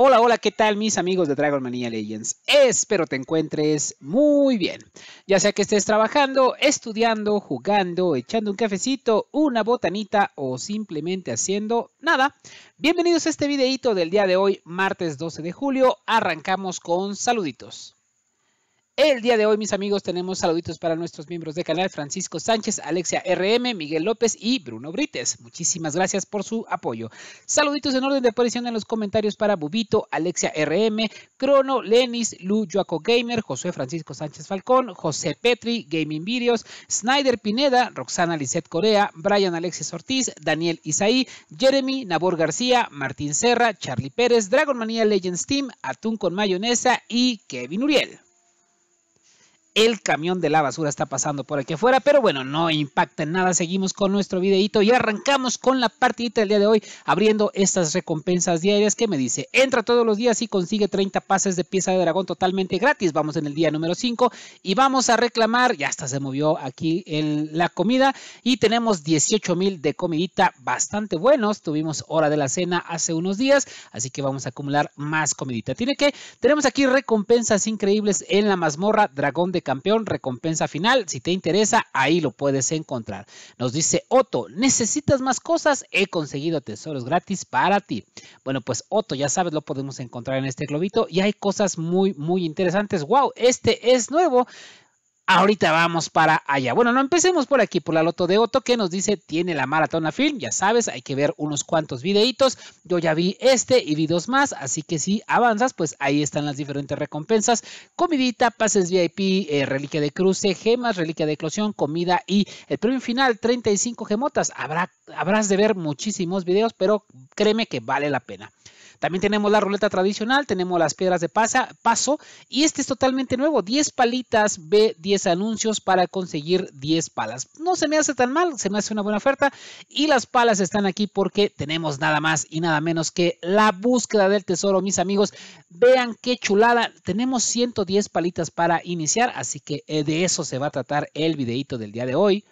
Hola, hola, ¿qué tal mis amigos de Dragon Mania Legends? Espero te encuentres muy bien. Ya sea que estés trabajando, estudiando, jugando, echando un cafecito, una botanita o simplemente haciendo nada. Bienvenidos a este videito del día de hoy, martes 12 de julio. Arrancamos con saluditos. El día de hoy, mis amigos, tenemos saluditos para nuestros miembros de canal, Francisco Sánchez, Alexia RM, Miguel López y Bruno Brites. Muchísimas gracias por su apoyo. Saluditos en orden de aparición en los comentarios para Bubito, Alexia RM, Crono, Lenis, Lu Joaco Gamer, José Francisco Sánchez Falcón, José Petri, Gaming Videos, Snyder Pineda, Roxana Lizeth Corea, Brian Alexis Ortiz, Daniel Isaí, Jeremy, Nabor García, Martín Serra, Charlie Pérez, Dragon Manía Legends Team, Atún con Mayonesa y Kevin Uriel el camión de la basura está pasando por aquí afuera, pero bueno, no impacta en nada. Seguimos con nuestro videito y arrancamos con la partidita del día de hoy, abriendo estas recompensas diarias que me dice, entra todos los días y consigue 30 pases de pieza de dragón totalmente gratis. Vamos en el día número 5 y vamos a reclamar, ya hasta se movió aquí en la comida y tenemos 18 mil de comidita bastante buenos. Tuvimos hora de la cena hace unos días, así que vamos a acumular más comidita. Tiene que, tenemos aquí recompensas increíbles en la mazmorra dragón de campeón, recompensa final. Si te interesa, ahí lo puedes encontrar. Nos dice Otto, ¿necesitas más cosas? He conseguido tesoros gratis para ti. Bueno, pues Otto, ya sabes, lo podemos encontrar en este globito y hay cosas muy, muy interesantes. ¡Wow! Este es nuevo. Ahorita vamos para allá. Bueno, no empecemos por aquí, por la Loto de Otto, que nos dice tiene la maratona film. Ya sabes, hay que ver unos cuantos videitos. Yo ya vi este y vi dos más, así que si avanzas, pues ahí están las diferentes recompensas. Comidita, pases VIP, eh, reliquia de cruce, gemas, reliquia de eclosión, comida y el premio final, 35 gemotas. habrás de ver muchísimos videos, pero créeme que vale la pena. También tenemos la ruleta tradicional, tenemos las piedras de pasa, paso y este es totalmente nuevo, 10 palitas, ve 10 anuncios para conseguir 10 palas. No se me hace tan mal, se me hace una buena oferta y las palas están aquí porque tenemos nada más y nada menos que la búsqueda del tesoro, mis amigos. Vean qué chulada, tenemos 110 palitas para iniciar, así que eh, de eso se va a tratar el videito del día de hoy.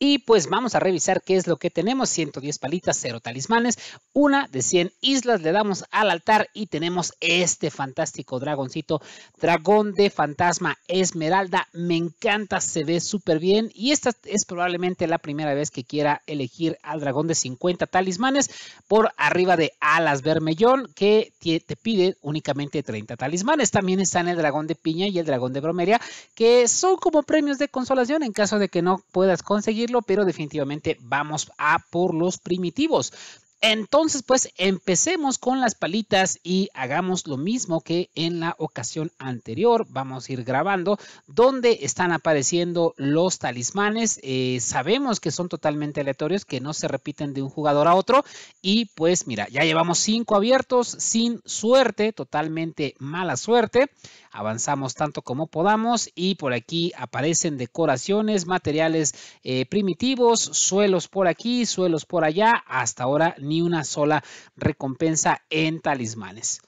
Y pues vamos a revisar qué es lo que tenemos. 110 palitas, 0 talismanes, una de 100 islas. Le damos al altar y tenemos este fantástico dragoncito. Dragón de fantasma esmeralda. Me encanta, se ve súper bien. Y esta es probablemente la primera vez que quiera elegir al dragón de 50 talismanes por arriba de alas vermellón que te pide únicamente 30 talismanes. También están el dragón de piña y el dragón de bromeria que son como premios de consolación en caso de que no puedas conseguir pero definitivamente vamos a por los primitivos. Entonces, pues empecemos con las palitas y hagamos lo mismo que en la ocasión anterior. Vamos a ir grabando donde están apareciendo los talismanes. Eh, sabemos que son totalmente aleatorios, que no se repiten de un jugador a otro. Y pues mira, ya llevamos cinco abiertos sin suerte, totalmente mala suerte. Avanzamos tanto como podamos y por aquí aparecen decoraciones, materiales eh, primitivos, suelos por aquí, suelos por allá. Hasta ahora ni una sola recompensa en talismanes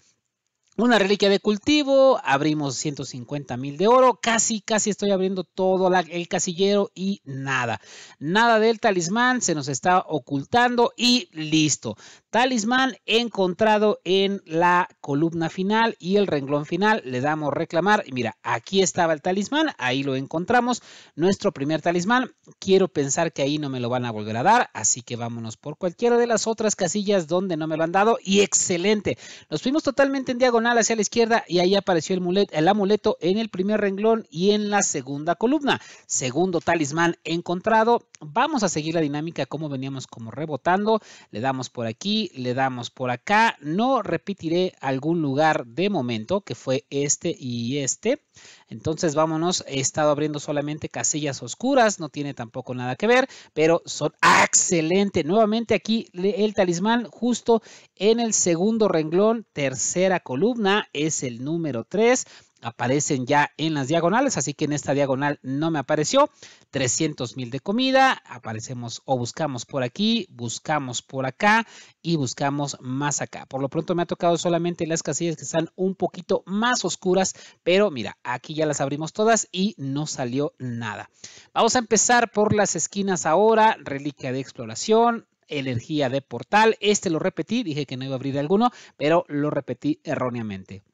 una reliquia de cultivo, abrimos 150 mil de oro, casi, casi estoy abriendo todo el casillero y nada, nada del talismán, se nos está ocultando y listo. Talismán encontrado en la columna final y el renglón final, le damos reclamar, y mira, aquí estaba el talismán, ahí lo encontramos, nuestro primer talismán, quiero pensar que ahí no me lo van a volver a dar, así que vámonos por cualquiera de las otras casillas donde no me lo han dado y excelente, nos fuimos totalmente en diagonal hacia la izquierda y ahí apareció el, el amuleto en el primer renglón y en la segunda columna. Segundo talismán encontrado. Vamos a seguir la dinámica como veníamos como rebotando. Le damos por aquí, le damos por acá. No repetiré algún lugar de momento que fue este y este. Entonces vámonos, he estado abriendo solamente casillas oscuras, no tiene tampoco nada que ver, pero son excelente. Nuevamente aquí el talismán justo en el segundo renglón, tercera columna, es el número 3 aparecen ya en las diagonales, así que en esta diagonal no me apareció. 300 mil de comida, aparecemos o buscamos por aquí, buscamos por acá y buscamos más acá. Por lo pronto me ha tocado solamente las casillas que están un poquito más oscuras, pero mira, aquí ya las abrimos todas y no salió nada. Vamos a empezar por las esquinas ahora, reliquia de exploración, energía de portal. Este lo repetí, dije que no iba a abrir alguno, pero lo repetí erróneamente.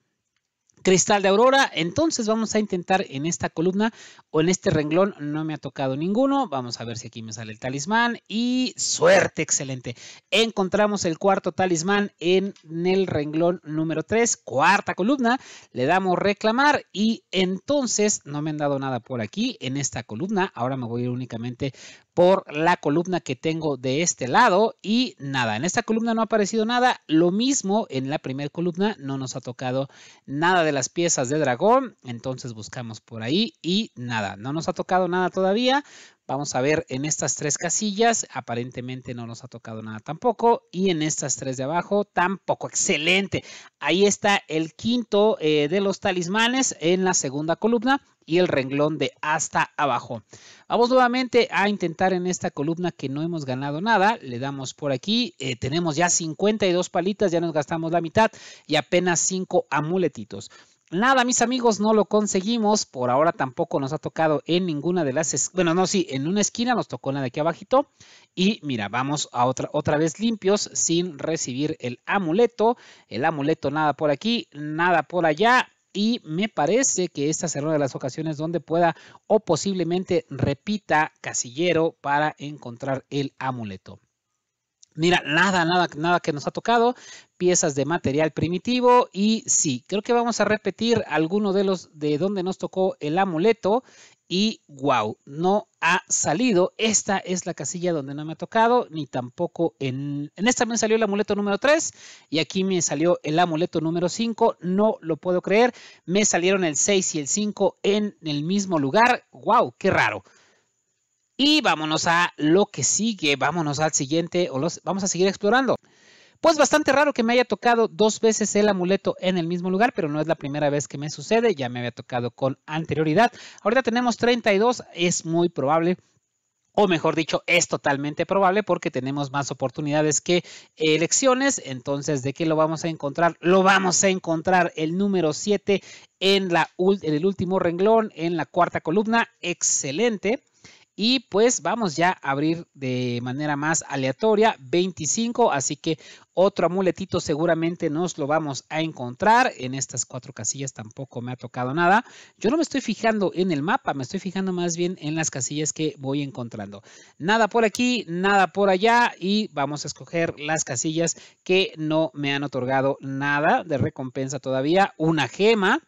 Cristal de Aurora. Entonces vamos a intentar en esta columna o en este renglón. No me ha tocado ninguno. Vamos a ver si aquí me sale el talismán. Y suerte, excelente. Encontramos el cuarto talismán en el renglón número 3, cuarta columna. Le damos reclamar y entonces no me han dado nada por aquí en esta columna. Ahora me voy a ir únicamente por la columna que tengo de este lado y nada, en esta columna no ha aparecido nada, lo mismo en la primera columna no nos ha tocado nada de las piezas de dragón, entonces buscamos por ahí y nada, no nos ha tocado nada todavía, Vamos a ver en estas tres casillas, aparentemente no nos ha tocado nada tampoco. Y en estas tres de abajo, tampoco. Excelente. Ahí está el quinto eh, de los talismanes en la segunda columna y el renglón de hasta abajo. Vamos nuevamente a intentar en esta columna que no hemos ganado nada. Le damos por aquí. Eh, tenemos ya 52 palitas, ya nos gastamos la mitad y apenas 5 amuletitos. Nada, mis amigos, no lo conseguimos. Por ahora tampoco nos ha tocado en ninguna de las... Bueno, no, sí, en una esquina nos tocó en la de aquí abajito. Y mira, vamos a otra, otra vez limpios sin recibir el amuleto. El amuleto nada por aquí, nada por allá y me parece que esta será una de las ocasiones donde pueda o posiblemente repita casillero para encontrar el amuleto. Mira, nada, nada, nada que nos ha tocado, piezas de material primitivo y sí, creo que vamos a repetir alguno de los de donde nos tocó el amuleto y wow, no ha salido. Esta es la casilla donde no me ha tocado, ni tampoco en... En esta me salió el amuleto número 3 y aquí me salió el amuleto número 5, no lo puedo creer. Me salieron el 6 y el 5 en el mismo lugar, wow, qué raro. Y vámonos a lo que sigue, vámonos al siguiente, o vamos a seguir explorando. Pues bastante raro que me haya tocado dos veces el amuleto en el mismo lugar, pero no es la primera vez que me sucede, ya me había tocado con anterioridad. Ahorita tenemos 32, es muy probable o mejor dicho, es totalmente probable porque tenemos más oportunidades que elecciones. Entonces, ¿de qué lo vamos a encontrar? Lo vamos a encontrar el número 7 en, la, en el último renglón, en la cuarta columna. Excelente. Y pues vamos ya a abrir de manera más aleatoria 25, así que otro amuletito seguramente nos lo vamos a encontrar. En estas cuatro casillas tampoco me ha tocado nada. Yo no me estoy fijando en el mapa, me estoy fijando más bien en las casillas que voy encontrando. Nada por aquí, nada por allá y vamos a escoger las casillas que no me han otorgado nada de recompensa todavía. Una gema,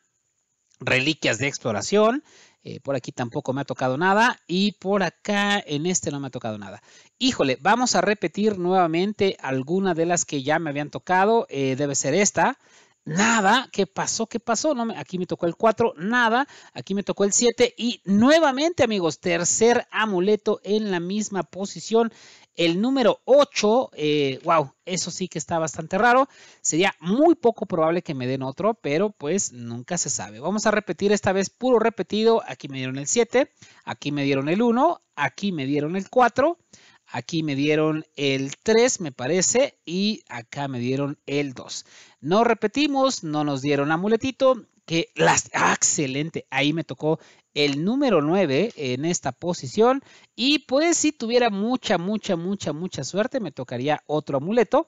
reliquias de exploración, eh, por aquí tampoco me ha tocado nada. Y por acá en este no me ha tocado nada. Híjole, vamos a repetir nuevamente alguna de las que ya me habían tocado. Eh, debe ser esta. Nada, ¿qué pasó? ¿Qué pasó? No, aquí me tocó el 4, nada, aquí me tocó el 7 y nuevamente amigos, tercer amuleto en la misma posición. El número 8, wow, eh, eso sí que está bastante raro. Sería muy poco probable que me den otro, pero pues nunca se sabe. Vamos a repetir esta vez puro repetido. Aquí me dieron el 7, aquí me dieron el 1, aquí me dieron el 4, aquí me dieron el 3 me parece y acá me dieron el 2. No repetimos, no nos dieron amuletito, que las, ah, excelente, ahí me tocó el número 9 en esta posición. Y pues si tuviera mucha, mucha, mucha, mucha suerte, me tocaría otro amuleto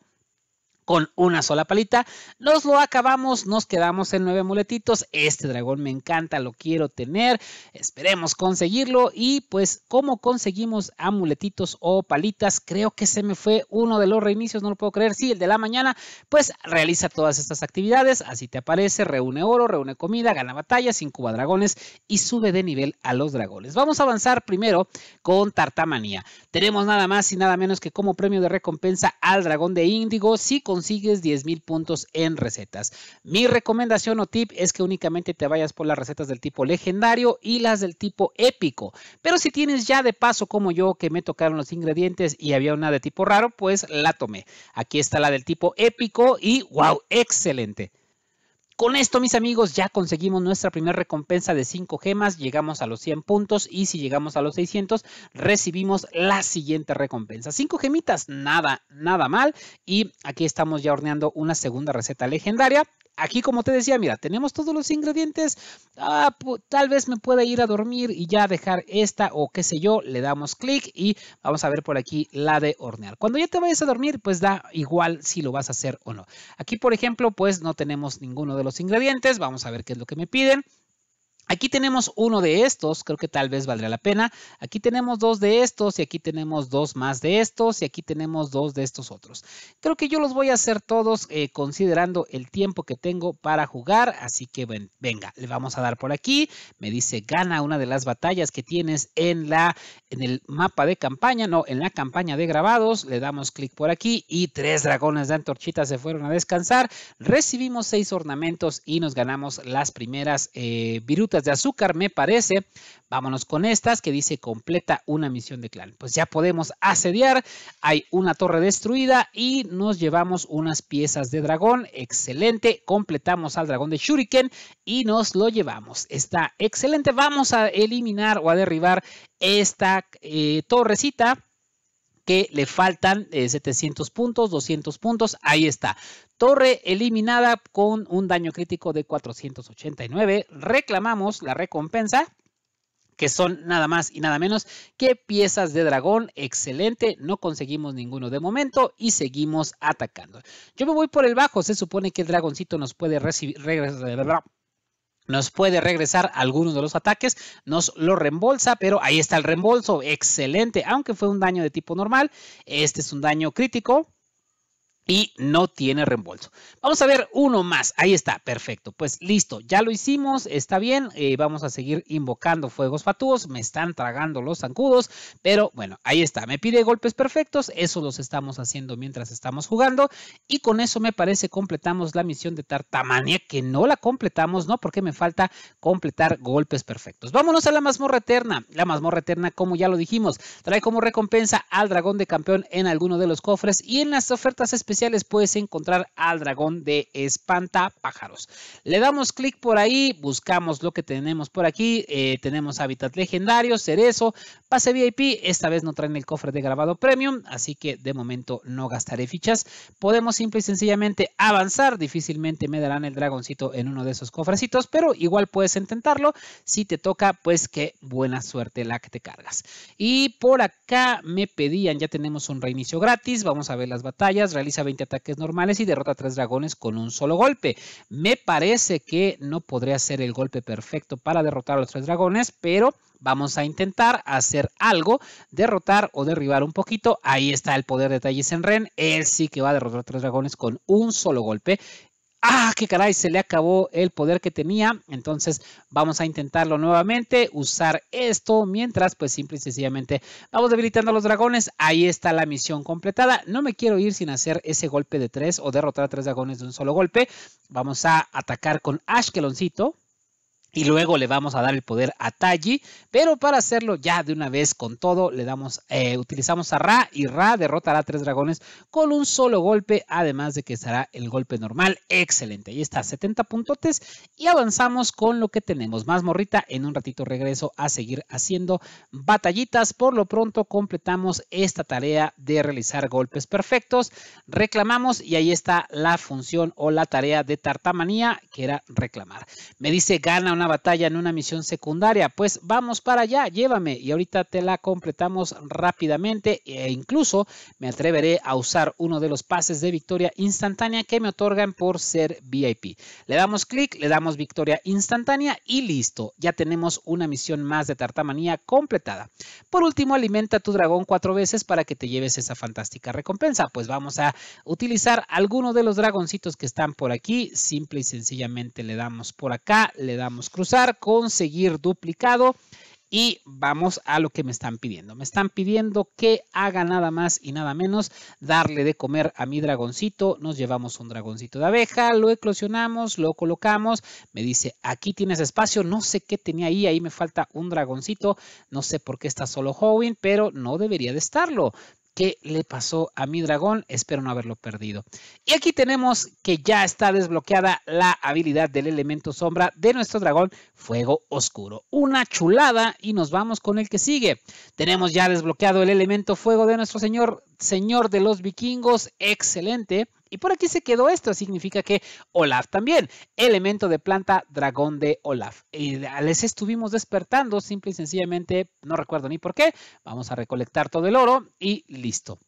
con una sola palita. Nos lo acabamos, nos quedamos en nueve amuletitos. Este dragón me encanta, lo quiero tener. Esperemos conseguirlo. Y pues, ¿cómo conseguimos amuletitos o palitas? Creo que se me fue uno de los reinicios, no lo puedo creer. Sí, el de la mañana. Pues realiza todas estas actividades. Así te aparece, reúne oro, reúne comida, gana batallas, incuba dragones y sube de nivel a los dragones. Vamos a avanzar primero con Tartamanía. Tenemos nada más y nada menos que como premio de recompensa al dragón de Índigo. Si con consigues 10.000 puntos en recetas. Mi recomendación o tip es que únicamente te vayas por las recetas del tipo legendario y las del tipo épico. Pero si tienes ya de paso como yo que me tocaron los ingredientes y había una de tipo raro, pues la tomé. Aquí está la del tipo épico y wow, excelente. Con esto, mis amigos, ya conseguimos nuestra primera recompensa de 5 gemas, llegamos a los 100 puntos y si llegamos a los 600, recibimos la siguiente recompensa. 5 gemitas, nada, nada mal. Y aquí estamos ya horneando una segunda receta legendaria aquí como te decía, mira, tenemos todos los ingredientes, ah, tal vez me pueda ir a dormir y ya dejar esta o qué sé yo, le damos clic y vamos a ver por aquí la de hornear. Cuando ya te vayas a dormir, pues da igual si lo vas a hacer o no. Aquí, por ejemplo, pues no tenemos ninguno de los ingredientes, vamos a ver qué es lo que me piden. Aquí tenemos uno de estos, creo que tal vez valdría la pena. Aquí tenemos dos de estos y aquí tenemos dos más de estos y aquí tenemos dos de estos otros. Creo que yo los voy a hacer todos eh, considerando el tiempo que tengo para jugar. Así que venga, le vamos a dar por aquí. Me dice gana una de las batallas que tienes en, la, en el mapa de campaña, no, en la campaña de grabados. Le damos clic por aquí y tres dragones de antorchita se fueron a descansar. Recibimos seis ornamentos y nos ganamos las primeras eh, virutas de azúcar, me parece. Vámonos con estas que dice completa una misión de clan. Pues ya podemos asediar, hay una torre destruida y nos llevamos unas piezas de dragón. Excelente, completamos al dragón de Shuriken y nos lo llevamos. Está excelente, vamos a eliminar o a derribar esta eh, torrecita que le faltan 700 eh, puntos, 200 puntos, ahí está. Torre eliminada con un daño crítico de 489. Reclamamos la recompensa que son nada más y nada menos que piezas de dragón. Excelente, no conseguimos ninguno de momento y seguimos atacando. Yo me voy por el bajo, se supone que el dragoncito nos puede recibir nos puede regresar algunos de los ataques, nos lo reembolsa, pero ahí está el reembolso, excelente, aunque fue un daño de tipo normal, este es un daño crítico, y no tiene reembolso. Vamos a ver uno más. Ahí está, perfecto. Pues listo, ya lo hicimos, está bien. Eh, vamos a seguir invocando fuegos fatuos. Me están tragando los zancudos, pero bueno, ahí está. Me pide golpes perfectos. Eso los estamos haciendo mientras estamos jugando. Y con eso me parece completamos la misión de Tartamania, que no la completamos, ¿no? Porque me falta completar golpes perfectos. Vámonos a la mazmorra eterna. La mazmorra eterna, como ya lo dijimos, trae como recompensa al dragón de campeón en alguno de los cofres y en las ofertas especiales puedes encontrar al dragón de espanta pájaros Le damos clic por ahí, buscamos lo que tenemos por aquí. Eh, tenemos hábitat legendario, cerezo, pase VIP. Esta vez no traen el cofre de grabado premium, así que de momento no gastaré fichas. Podemos simple y sencillamente avanzar. Difícilmente me darán el dragoncito en uno de esos cofrecitos, pero igual puedes intentarlo. Si te toca, pues qué buena suerte la que te cargas. Y por acá me pedían, ya tenemos un reinicio gratis. Vamos a ver las batallas. Realiza 20 ataques normales y derrota a 3 dragones con un solo golpe. Me parece que no podría ser el golpe perfecto para derrotar a los tres dragones, pero vamos a intentar hacer algo, derrotar o derribar un poquito. Ahí está el poder de Tallis en Ren. Él sí que va a derrotar tres dragones con un solo golpe ah, qué caray, se le acabó el poder que tenía. Entonces vamos a intentarlo nuevamente, usar esto mientras pues simple y sencillamente vamos debilitando a los dragones. Ahí está la misión completada. No me quiero ir sin hacer ese golpe de tres o derrotar a tres dragones de un solo golpe. Vamos a atacar con Ashkeloncito. Y luego le vamos a dar el poder a Taji, pero para hacerlo ya de una vez con todo, le damos, eh, utilizamos a Ra y Ra derrotará a tres dragones con un solo golpe, además de que será el golpe normal. Excelente, ahí está, 70 puntotes y avanzamos con lo que tenemos. Más morrita, en un ratito regreso a seguir haciendo batallitas. Por lo pronto completamos esta tarea de realizar golpes perfectos, reclamamos y ahí está la función o la tarea de tartamanía que era reclamar. Me dice gana una batalla en una misión secundaria. Pues vamos para allá, llévame y ahorita te la completamos rápidamente e incluso me atreveré a usar uno de los pases de victoria instantánea que me otorgan por ser VIP. Le damos clic, le damos victoria instantánea y listo. Ya tenemos una misión más de Tartamanía completada. Por último, alimenta tu dragón cuatro veces para que te lleves esa fantástica recompensa. Pues vamos a utilizar alguno de los dragoncitos que están por aquí. Simple y sencillamente le damos por acá, le damos cruzar, conseguir duplicado y vamos a lo que me están pidiendo. Me están pidiendo que haga nada más y nada menos darle de comer a mi dragoncito. Nos llevamos un dragoncito de abeja, lo eclosionamos, lo colocamos. Me dice, aquí tienes espacio. No sé qué tenía ahí, ahí me falta un dragoncito. No sé por qué está solo Howin, pero no debería de estarlo qué le pasó a mi dragón. Espero no haberlo perdido. Y aquí tenemos que ya está desbloqueada la habilidad del elemento sombra de nuestro dragón Fuego Oscuro. Una chulada y nos vamos con el que sigue. Tenemos ya desbloqueado el elemento fuego de nuestro señor, señor de los vikingos. Excelente. Y por aquí se quedó esto, significa que Olaf también, elemento de planta dragón de Olaf. Y les estuvimos despertando, simple y sencillamente, no recuerdo ni por qué, vamos a recolectar todo el oro y listo.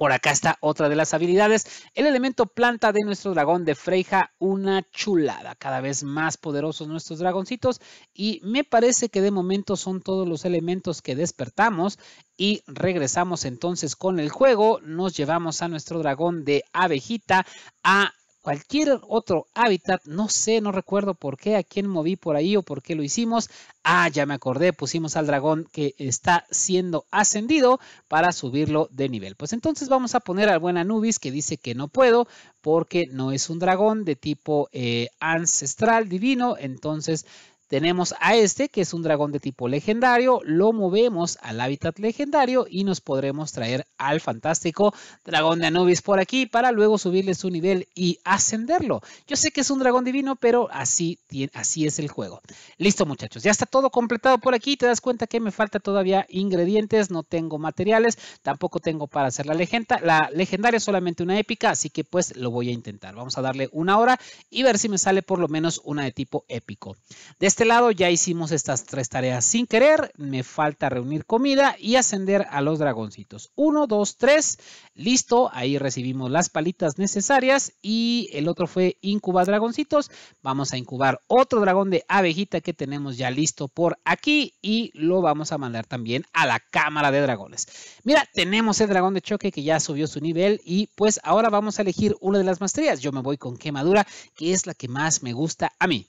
Por acá está otra de las habilidades, el elemento planta de nuestro dragón de Freija, una chulada. Cada vez más poderosos nuestros dragoncitos y me parece que de momento son todos los elementos que despertamos y regresamos entonces con el juego. Nos llevamos a nuestro dragón de abejita a cualquier otro hábitat, no sé, no recuerdo por qué, a quién moví por ahí o por qué lo hicimos. Ah, ya me acordé, pusimos al dragón que está siendo ascendido para subirlo de nivel. Pues entonces vamos a poner al buen Anubis que dice que no puedo porque no es un dragón de tipo eh, ancestral divino, entonces tenemos a este, que es un dragón de tipo legendario, lo movemos al hábitat legendario y nos podremos traer al fantástico dragón de Anubis por aquí para luego subirle su nivel y ascenderlo. Yo sé que es un dragón divino, pero así, así es el juego. Listo muchachos, ya está todo completado por aquí. Te das cuenta que me falta todavía ingredientes, no tengo materiales, tampoco tengo para hacer la, legenda, la legendaria, es solamente una épica, así que pues lo voy a intentar. Vamos a darle una hora y ver si me sale por lo menos una de tipo épico. De este este lado ya hicimos estas tres tareas sin querer. Me falta reunir comida y ascender a los dragoncitos. Uno, dos, tres. Listo. Ahí recibimos las palitas necesarias. Y el otro fue incubar dragoncitos. Vamos a incubar otro dragón de abejita que tenemos ya listo por aquí. Y lo vamos a mandar también a la cámara de dragones. Mira, tenemos el dragón de choque que ya subió su nivel. Y pues ahora vamos a elegir una de las maestrías. Yo me voy con quemadura, que es la que más me gusta a mí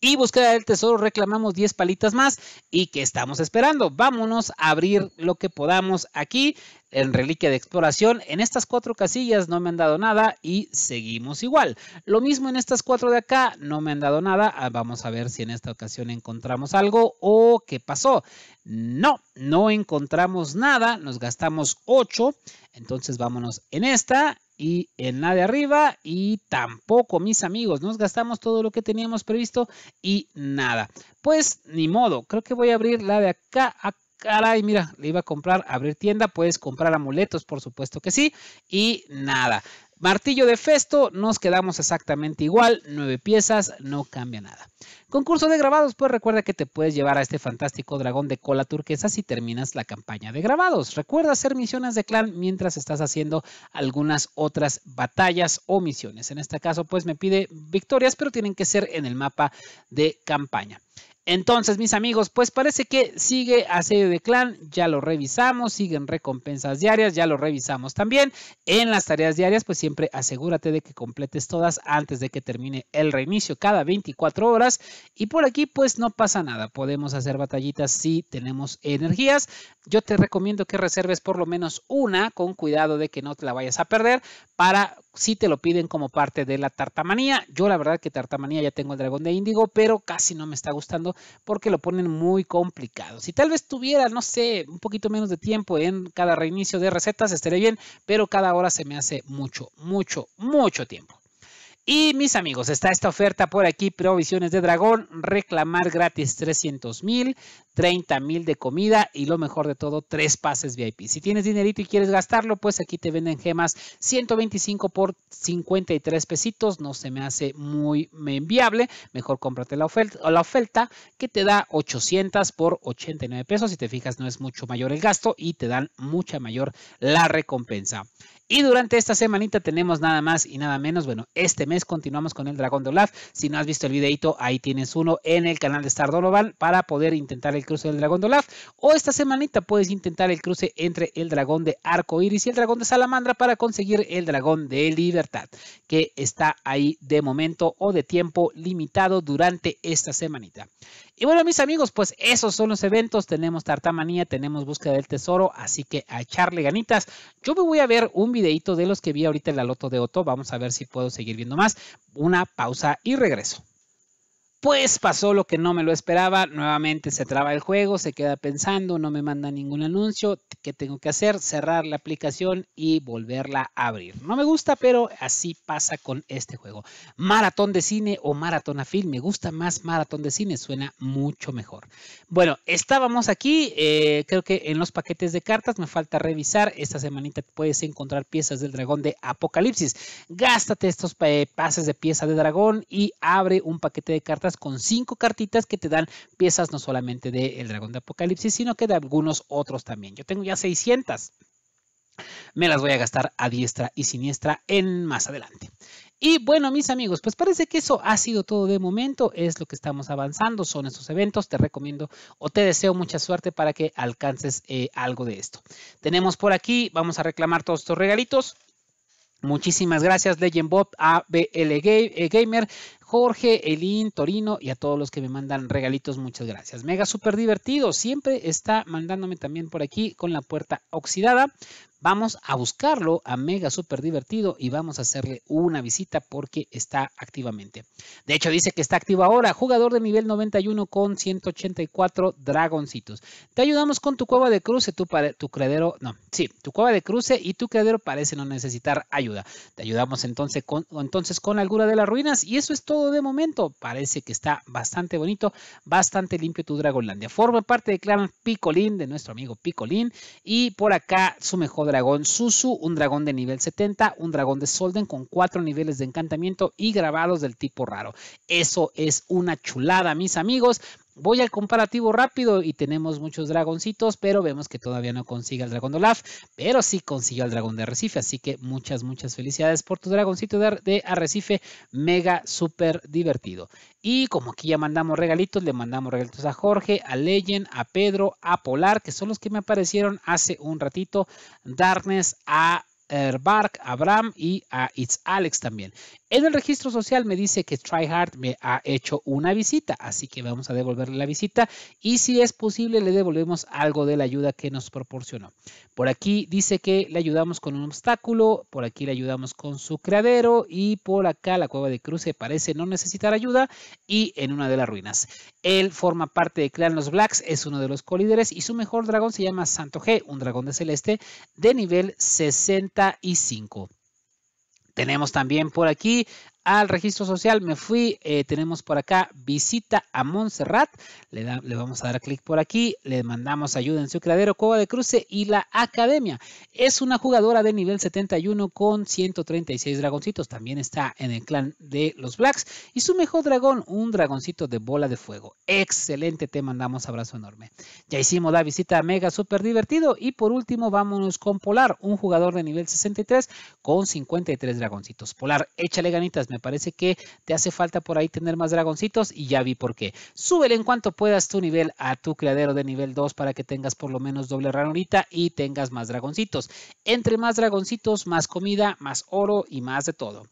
y búsqueda del tesoro reclamamos 10 palitas más y que estamos esperando. Vámonos a abrir lo que podamos aquí en reliquia de exploración. En estas cuatro casillas no me han dado nada y seguimos igual. Lo mismo en estas cuatro de acá, no me han dado nada. Ah, vamos a ver si en esta ocasión encontramos algo o qué pasó. No, no encontramos nada, nos gastamos 8. Entonces vámonos en esta y en la de arriba y tampoco, mis amigos, nos gastamos todo lo que teníamos previsto y nada. Pues ni modo, creo que voy a abrir la de acá, cara caray, mira, le iba a comprar, abrir tienda, puedes comprar amuletos, por supuesto que sí, y nada. Martillo de Festo, nos quedamos exactamente igual, nueve piezas, no cambia nada. Concurso de grabados, pues recuerda que te puedes llevar a este fantástico dragón de cola turquesa si terminas la campaña de grabados. Recuerda hacer misiones de clan mientras estás haciendo algunas otras batallas o misiones. En este caso, pues me pide victorias, pero tienen que ser en el mapa de campaña. Entonces, mis amigos, pues parece que sigue asedio de clan, ya lo revisamos, siguen recompensas diarias, ya lo revisamos también. En las tareas diarias, pues siempre asegúrate de que completes todas antes de que termine el reinicio cada 24 horas. Y por aquí, pues no pasa nada, podemos hacer batallitas si tenemos energías. Yo te recomiendo que reserves por lo menos una, con cuidado de que no te la vayas a perder, para si te lo piden como parte de la tartamanía. Yo la verdad que tartamanía ya tengo el dragón de índigo, pero casi no me está gustando porque lo ponen muy complicado. Si tal vez tuviera, no sé, un poquito menos de tiempo en cada reinicio de recetas, estaría bien, pero cada hora se me hace mucho, mucho, mucho tiempo. Y mis amigos, está esta oferta por aquí, provisiones de dragón, reclamar gratis 300 mil, 30 mil de comida y lo mejor de todo, tres pases VIP. Si tienes dinerito y quieres gastarlo, pues aquí te venden gemas 125 por 53 pesitos, no se me hace muy enviable, mejor cómprate la oferta, la oferta que te da 800 por 89 pesos, si te fijas no es mucho mayor el gasto y te dan mucha mayor la recompensa. Y durante esta semanita tenemos nada más y nada menos. Bueno, este mes continuamos con el Dragón de Olaf. Si no has visto el videito, ahí tienes uno en el canal de Star para poder intentar el cruce del Dragón de Olaf. O esta semanita puedes intentar el cruce entre el Dragón de Arco Iris y el Dragón de Salamandra para conseguir el Dragón de Libertad, que está ahí de momento o de tiempo limitado durante esta semanita. Y bueno, mis amigos, pues esos son los eventos. Tenemos Tartamanía, tenemos Búsqueda del Tesoro, así que a echarle ganitas. Yo me voy a ver un videito de los que vi ahorita en la Loto de Otto. Vamos a ver si puedo seguir viendo más. Una pausa y regreso. Pues pasó lo que no me lo esperaba, nuevamente se traba el juego, se queda pensando, no me manda ningún anuncio, ¿qué tengo que hacer? Cerrar la aplicación y volverla a abrir. No me gusta, pero así pasa con este juego. Maratón de cine o maratón a film, me gusta más maratón de cine, suena mucho mejor. Bueno, estábamos aquí, eh, creo que en los paquetes de cartas me falta revisar, esta semanita puedes encontrar piezas del dragón de Apocalipsis. Gástate estos eh, pases de pieza de dragón y abre un paquete de cartas con cinco cartitas que te dan piezas no solamente de el dragón de apocalipsis, sino que de algunos otros también. Yo tengo ya 600. Me las voy a gastar a diestra y siniestra en más adelante. Y bueno, mis amigos, pues parece que eso ha sido todo de momento, es lo que estamos avanzando, son estos eventos, te recomiendo o te deseo mucha suerte para que alcances eh, algo de esto. Tenemos por aquí, vamos a reclamar todos estos regalitos. Muchísimas gracias, Legend Bob, ABL eh, Gamer, Jorge, Elin, Torino y a todos los que me mandan regalitos, muchas gracias. Mega súper divertido, siempre está mandándome también por aquí con la puerta oxidada. Vamos a buscarlo a Mega súper divertido y vamos a hacerle una visita porque está activamente. De hecho, dice que está activo ahora, jugador de nivel 91 con 184 dragoncitos. Te ayudamos con tu cueva de cruce, tu, tu credero, no, sí, tu cueva de cruce y tu credero parece no necesitar ayuda. Te ayudamos entonces con, entonces con de las ruinas y eso es todo de momento parece que está bastante bonito, bastante limpio tu Dragonlandia. Forma parte de clan Picolín, de nuestro amigo Picolín. Y por acá su mejor dragón, Susu, un dragón de nivel 70, un dragón de Solden con cuatro niveles de encantamiento y grabados del tipo raro. Eso es una chulada, mis amigos. Voy al comparativo rápido y tenemos muchos dragoncitos, pero vemos que todavía no consigue el dragón de Olaf, pero sí consiguió el dragón de Arrecife, así que muchas, muchas felicidades por tu dragoncito de Arrecife, mega, súper divertido. Y como aquí ya mandamos regalitos, le mandamos regalitos a Jorge, a Leyen, a Pedro, a Polar, que son los que me aparecieron hace un ratito, Darkness a Erbark, Abraham y a It's Alex también. En el registro social me dice que TryHard me ha hecho una visita, así que vamos a devolverle la visita y si es posible le devolvemos algo de la ayuda que nos proporcionó. Por aquí dice que le ayudamos con un obstáculo, por aquí le ayudamos con su criadero y por acá la cueva de cruce parece no necesitar ayuda y en una de las ruinas. Él forma parte de Clan Los Blacks, es uno de los colíderes y su mejor dragón se llama Santo G, un dragón de celeste de nivel 60 y 5 Tenemos también por aquí al registro social, me fui, eh, tenemos por acá visita a Montserrat, le, le vamos a dar clic por aquí, le mandamos ayuda en su creadero Cueva de Cruce y la Academia. Es una jugadora de nivel 71 con 136 dragoncitos, también está en el clan de los Blacks y su mejor dragón, un dragoncito de bola de fuego. Excelente, te mandamos abrazo enorme. Ya hicimos la visita mega súper divertido y por último vámonos con Polar, un jugador de nivel 63 con 53 dragoncitos. Polar, échale ganitas, me me parece que te hace falta por ahí tener más dragoncitos y ya vi por qué. Súbele en cuanto puedas tu nivel a tu criadero de nivel 2 para que tengas por lo menos doble ranurita y tengas más dragoncitos. Entre más dragoncitos, más comida, más oro y más de todo.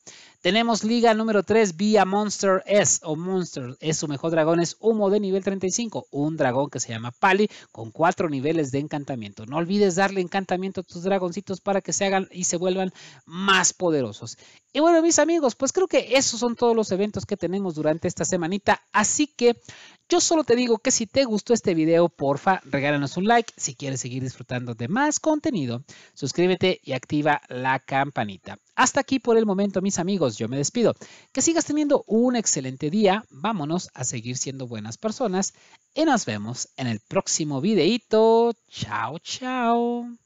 Tenemos liga número 3 vía Monster S o Monster. Es su mejor dragón, es humo de nivel 35. Un dragón que se llama Pali con cuatro niveles de encantamiento. No olvides darle encantamiento a tus dragoncitos para que se hagan y se vuelvan más poderosos. Y bueno, mis amigos, pues creo que esos son todos los eventos que tenemos durante esta semanita, así que yo solo te digo que si te gustó este video, porfa, regálanos un like. Si quieres seguir disfrutando de más contenido, suscríbete y activa la campanita. Hasta aquí por el momento, mis amigos. Yo me despido. Que sigas teniendo un excelente día. Vámonos a seguir siendo buenas personas. Y nos vemos en el próximo videito. Chao, chao.